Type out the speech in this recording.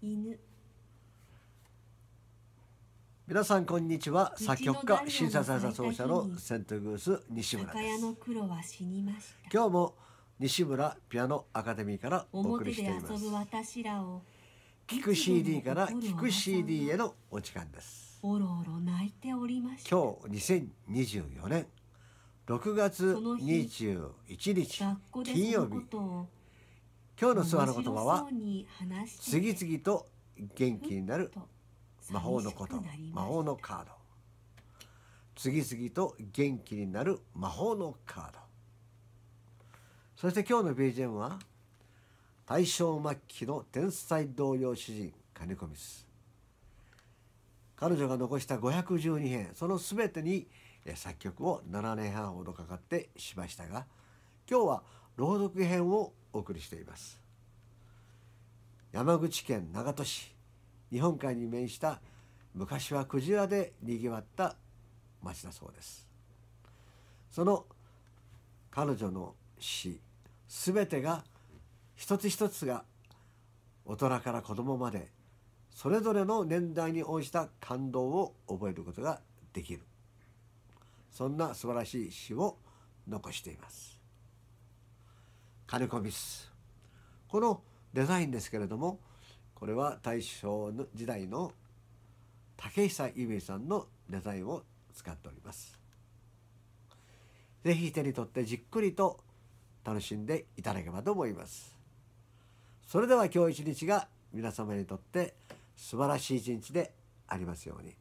犬皆さんこんにちは作曲家審査された奏者のセントグース西村です今日も西村ピアノアカデミーからお送りしています聞く CD から聞く CD へのお時間ですおろおろ泣いておりました今日2024年6月21日金曜日今日の諏訪の言葉は次々と元気になる魔法のこと魔法のカード次々と元気になる魔法のカードそして今日の BGM は大正末期の天才童謡詩人金子ミス彼女が残した512編その全てに作曲を7年半ほどかかってしましたが今日は朗読編をお送りしています山口県長門市日本海に面した昔はクジラでにぎわった町だそうですその彼女の詩全てが一つ一つが大人から子供までそれぞれの年代に応じた感動を覚えることができるそんな素晴らしい詩を残していますカ金コビスこのデザインですけれどもこれは大正時代の竹久由美さんのデザインを使っております。是非手に取ってじっくりと楽しんでいただければと思います。それでは今日一日が皆様にとって素晴らしい一日でありますように。